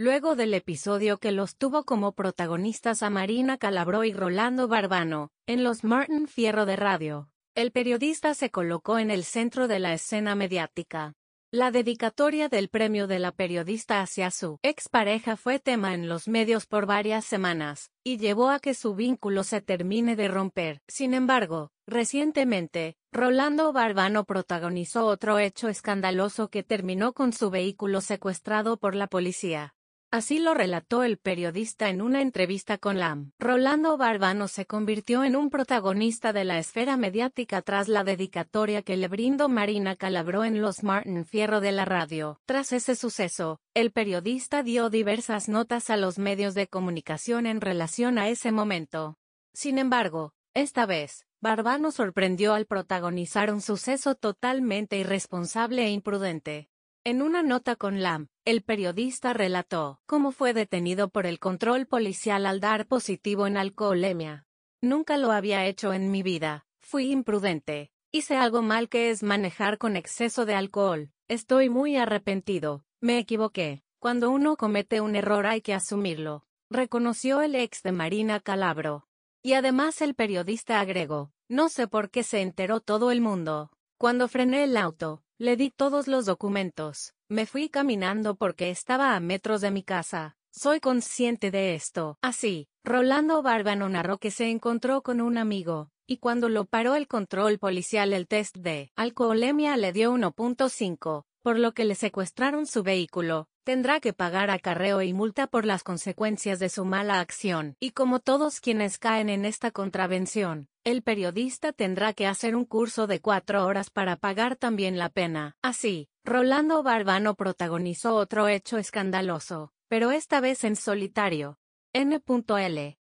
luego del episodio que los tuvo como protagonistas a Marina Calabró y Rolando Barbano, en los Martin Fierro de Radio. El periodista se colocó en el centro de la escena mediática. La dedicatoria del premio de la periodista hacia su expareja fue tema en los medios por varias semanas, y llevó a que su vínculo se termine de romper. Sin embargo, recientemente, Rolando Barbano protagonizó otro hecho escandaloso que terminó con su vehículo secuestrado por la policía. Así lo relató el periodista en una entrevista con LAM. Rolando Barbano se convirtió en un protagonista de la esfera mediática tras la dedicatoria que le brindó Marina Calabró en Los Martin Fierro de la radio. Tras ese suceso, el periodista dio diversas notas a los medios de comunicación en relación a ese momento. Sin embargo, esta vez, Barbano sorprendió al protagonizar un suceso totalmente irresponsable e imprudente. En una nota con LAM, el periodista relató cómo fue detenido por el control policial al dar positivo en alcoholemia. Nunca lo había hecho en mi vida, fui imprudente, hice algo mal que es manejar con exceso de alcohol, estoy muy arrepentido, me equivoqué, cuando uno comete un error hay que asumirlo, reconoció el ex de Marina Calabro. Y además el periodista agregó, no sé por qué se enteró todo el mundo. Cuando frené el auto, le di todos los documentos, me fui caminando porque estaba a metros de mi casa. Soy consciente de esto. Así, Rolando Bárbano narró que se encontró con un amigo, y cuando lo paró el control policial el test de alcoholemia le dio 1.5, por lo que le secuestraron su vehículo, tendrá que pagar acarreo y multa por las consecuencias de su mala acción, y como todos quienes caen en esta contravención, el periodista tendrá que hacer un curso de cuatro horas para pagar también la pena. Así, Rolando Barbano protagonizó otro hecho escandaloso, pero esta vez en solitario. N.L.